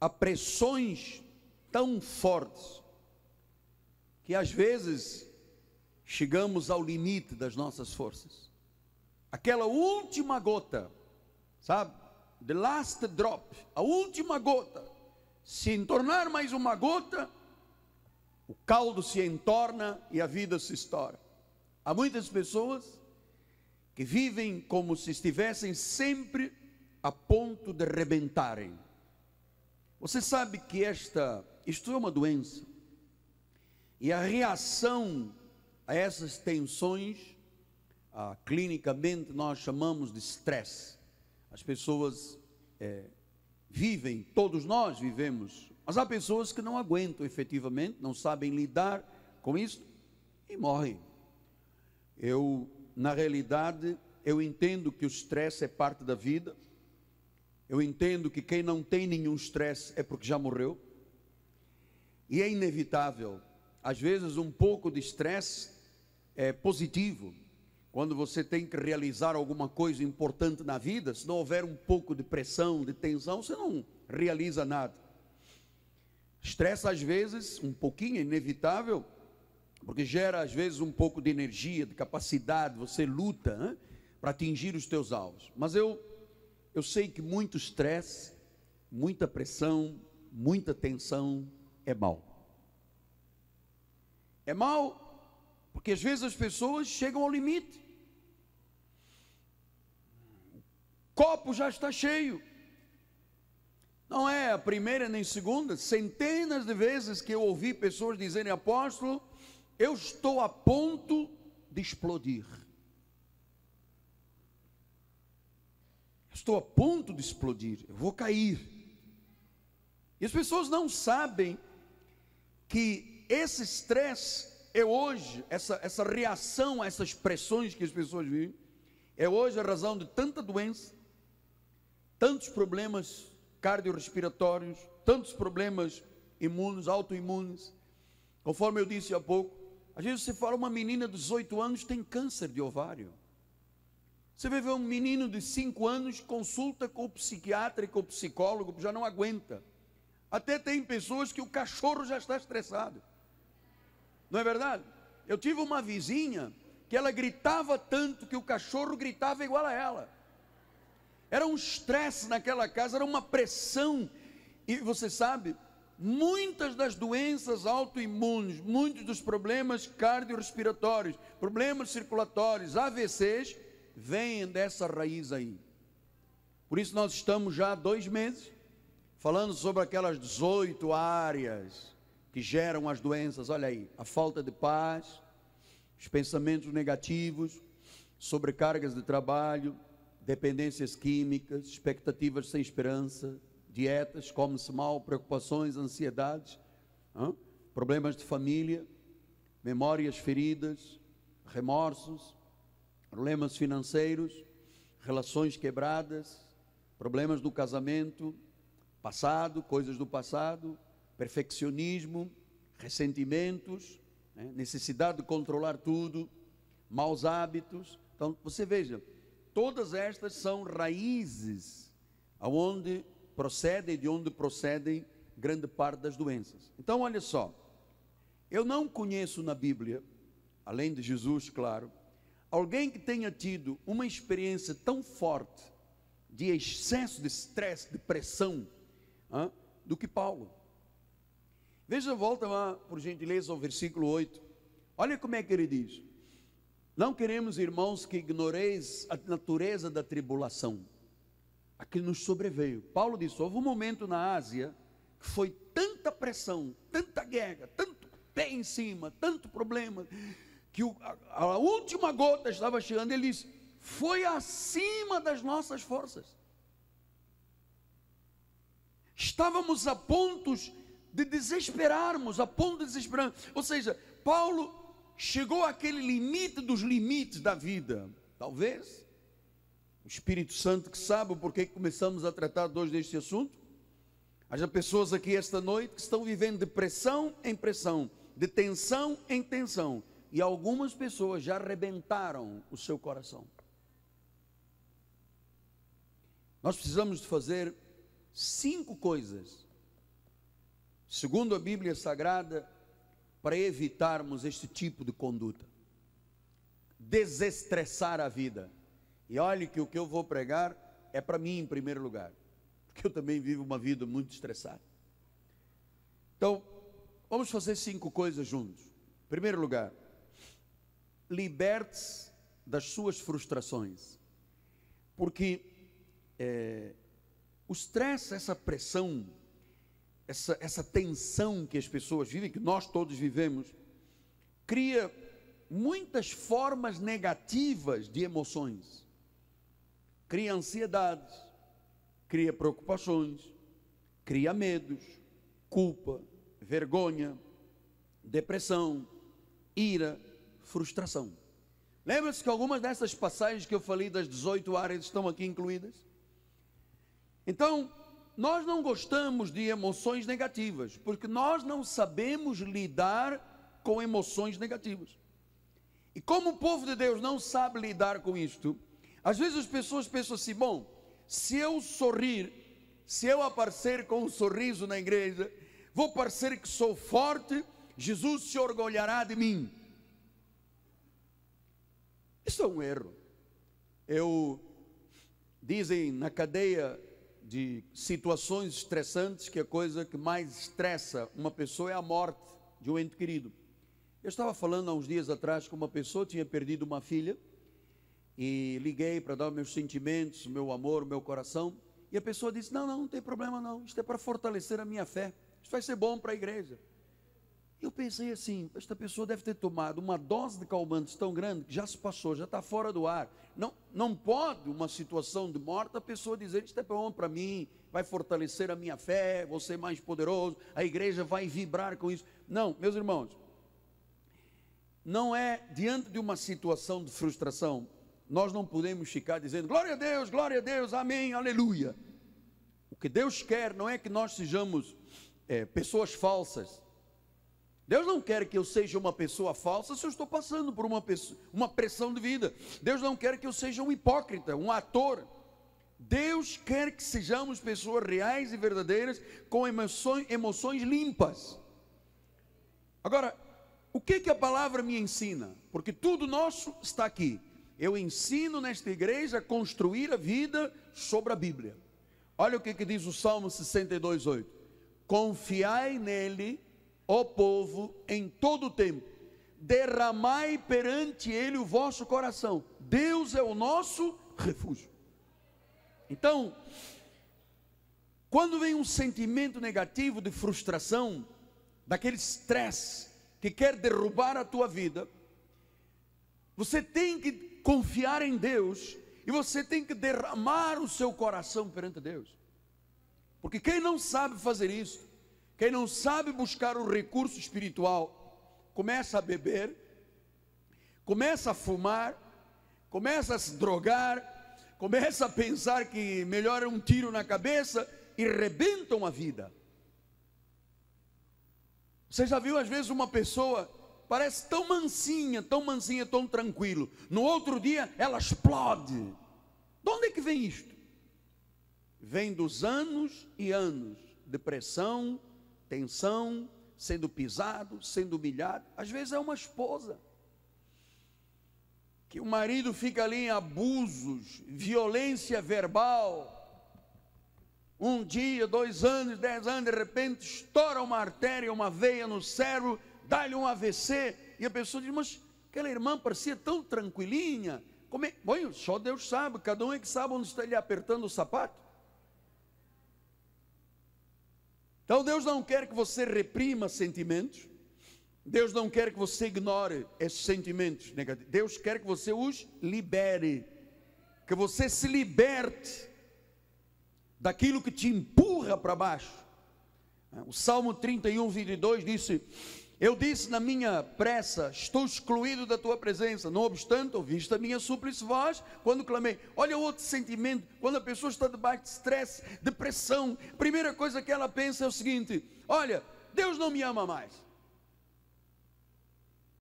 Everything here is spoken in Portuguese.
a pressões tão fortes que às vezes chegamos ao limite das nossas forças. Aquela última gota, sabe? The last drop, a última gota. Se entornar mais uma gota, o caldo se entorna e a vida se estoura. Há muitas pessoas que vivem como se estivessem sempre a ponto de rebentarem você sabe que esta, isto é uma doença, e a reação a essas tensões, clinicamente nós chamamos de stress. As pessoas é, vivem, todos nós vivemos, mas há pessoas que não aguentam efetivamente, não sabem lidar com isso e morrem. Eu, na realidade, eu entendo que o stress é parte da vida, eu entendo que quem não tem nenhum estresse é porque já morreu. E é inevitável. Às vezes, um pouco de estresse é positivo. Quando você tem que realizar alguma coisa importante na vida, se não houver um pouco de pressão, de tensão, você não realiza nada. Estresse, às vezes, um pouquinho, é inevitável, porque gera, às vezes, um pouco de energia, de capacidade, você luta para atingir os teus alvos. Mas eu eu sei que muito estresse, muita pressão, muita tensão é mal. É mal porque às vezes as pessoas chegam ao limite. O copo já está cheio. Não é a primeira nem segunda, centenas de vezes que eu ouvi pessoas dizerem, apóstolo, eu estou a ponto de explodir. Estou a ponto de explodir, eu vou cair. E as pessoas não sabem que esse estresse é hoje, essa, essa reação a essas pressões que as pessoas vivem, é hoje a razão de tanta doença, tantos problemas cardiorrespiratórios, tantos problemas imunes, autoimunes. Conforme eu disse há pouco, às vezes você fala, uma menina de 18 anos tem câncer de ovário. Você vai ver um menino de 5 anos, consulta com o psiquiatra e com o psicólogo, já não aguenta. Até tem pessoas que o cachorro já está estressado. Não é verdade? Eu tive uma vizinha que ela gritava tanto que o cachorro gritava igual a ela. Era um estresse naquela casa, era uma pressão. E você sabe, muitas das doenças autoimunes, muitos dos problemas cardiorrespiratórios, problemas circulatórios, AVCs, vêm dessa raiz aí. Por isso nós estamos já há dois meses falando sobre aquelas 18 áreas que geram as doenças. Olha aí, a falta de paz, os pensamentos negativos, sobrecargas de trabalho, dependências químicas, expectativas sem esperança, dietas, come-se mal, preocupações, ansiedades, problemas de família, memórias feridas, remorsos, problemas financeiros, relações quebradas, problemas do casamento, passado, coisas do passado, perfeccionismo, ressentimentos, né? necessidade de controlar tudo, maus hábitos. Então, você veja, todas estas são raízes aonde procedem, de onde procedem grande parte das doenças. Então, olha só, eu não conheço na Bíblia, além de Jesus, claro, Alguém que tenha tido uma experiência tão forte de excesso de estresse, de pressão, hein, do que Paulo. Veja, volta lá, por gentileza, ao versículo 8. Olha como é que ele diz: Não queremos, irmãos, que ignoreis a natureza da tribulação, a que nos sobreveio. Paulo disse: Houve um momento na Ásia que foi tanta pressão, tanta guerra, tanto pé em cima, tanto problema que o, a, a última gota estava chegando, ele disse: foi acima das nossas forças. Estávamos a pontos de desesperarmos, a ponto de desesperar. Ou seja, Paulo chegou àquele limite dos limites da vida. Talvez o Espírito Santo que sabe por que começamos a tratar hoje deste assunto. Haja pessoas aqui esta noite que estão vivendo de pressão em pressão, de tensão em tensão e algumas pessoas já arrebentaram o seu coração. Nós precisamos fazer cinco coisas, segundo a Bíblia Sagrada, para evitarmos este tipo de conduta. Desestressar a vida. E olhe que o que eu vou pregar é para mim em primeiro lugar, porque eu também vivo uma vida muito estressada. Então, vamos fazer cinco coisas juntos. Em primeiro lugar, liberte-se das suas frustrações, porque é, o stress, essa pressão, essa, essa tensão que as pessoas vivem, que nós todos vivemos, cria muitas formas negativas de emoções. Cria ansiedades, cria preocupações, cria medos, culpa, vergonha, depressão, ira, frustração. Lembra-se que algumas dessas passagens que eu falei das 18 áreas estão aqui incluídas? Então, nós não gostamos de emoções negativas, porque nós não sabemos lidar com emoções negativas. E como o povo de Deus não sabe lidar com isto, às vezes as pessoas pensam assim: bom, se eu sorrir, se eu aparecer com um sorriso na igreja, vou parecer que sou forte, Jesus se orgulhará de mim. Isso é um erro. Eu dizem na cadeia de situações estressantes que a coisa que mais estressa uma pessoa é a morte de um ente querido. Eu estava falando há uns dias atrás com uma pessoa tinha perdido uma filha e liguei para dar meus sentimentos, meu amor, meu coração. E a pessoa disse: Não, não, não tem problema não. Isto é para fortalecer a minha fé. Isso vai ser bom para a igreja. Eu pensei assim, esta pessoa deve ter tomado uma dose de calmantes tão grande que já se passou, já está fora do ar. Não, não pode uma situação de morte a pessoa dizer isto é bom para mim, vai fortalecer a minha fé, vou ser mais poderoso, a igreja vai vibrar com isso. Não, meus irmãos, não é diante de uma situação de frustração, nós não podemos ficar dizendo glória a Deus, glória a Deus, amém, aleluia. O que Deus quer não é que nós sejamos é, pessoas falsas Deus não quer que eu seja uma pessoa falsa se eu estou passando por uma, pessoa, uma pressão de vida. Deus não quer que eu seja um hipócrita, um ator. Deus quer que sejamos pessoas reais e verdadeiras, com emoções, emoções limpas. Agora, o que, que a palavra me ensina? Porque tudo nosso está aqui. Eu ensino nesta igreja a construir a vida sobre a Bíblia. Olha o que, que diz o Salmo 8. Confiai nele Ó povo, em todo o tempo, derramai perante ele o vosso coração. Deus é o nosso refúgio. Então, quando vem um sentimento negativo de frustração, daquele estresse que quer derrubar a tua vida, você tem que confiar em Deus e você tem que derramar o seu coração perante Deus. Porque quem não sabe fazer isso, quem não sabe buscar o recurso espiritual, começa a beber, começa a fumar, começa a se drogar, começa a pensar que melhor é um tiro na cabeça e rebentam a vida. Você já viu às vezes uma pessoa parece tão mansinha, tão mansinha, tão tranquilo. No outro dia ela explode. De onde é que vem isto? Vem dos anos e anos, depressão, tensão, sendo pisado, sendo humilhado. Às vezes é uma esposa. Que o marido fica ali em abusos, violência verbal. Um dia, dois anos, dez anos, de repente estoura uma artéria, uma veia no cérebro, dá-lhe um AVC. E a pessoa diz: Mas aquela irmã parecia tão tranquilinha. Como é? Bom, só Deus sabe, cada um é que sabe onde está ele apertando o sapato. Então Deus não quer que você reprima sentimentos, Deus não quer que você ignore esses sentimentos negativos, Deus quer que você os libere, que você se liberte daquilo que te empurra para baixo. O Salmo 31, 22 disse: eu disse na minha pressa: Estou excluído da tua presença. Não obstante, ouviste a minha súplice voz quando clamei. Olha outro sentimento: quando a pessoa está debaixo de estresse, depressão, primeira coisa que ela pensa é o seguinte: Olha, Deus não me ama mais.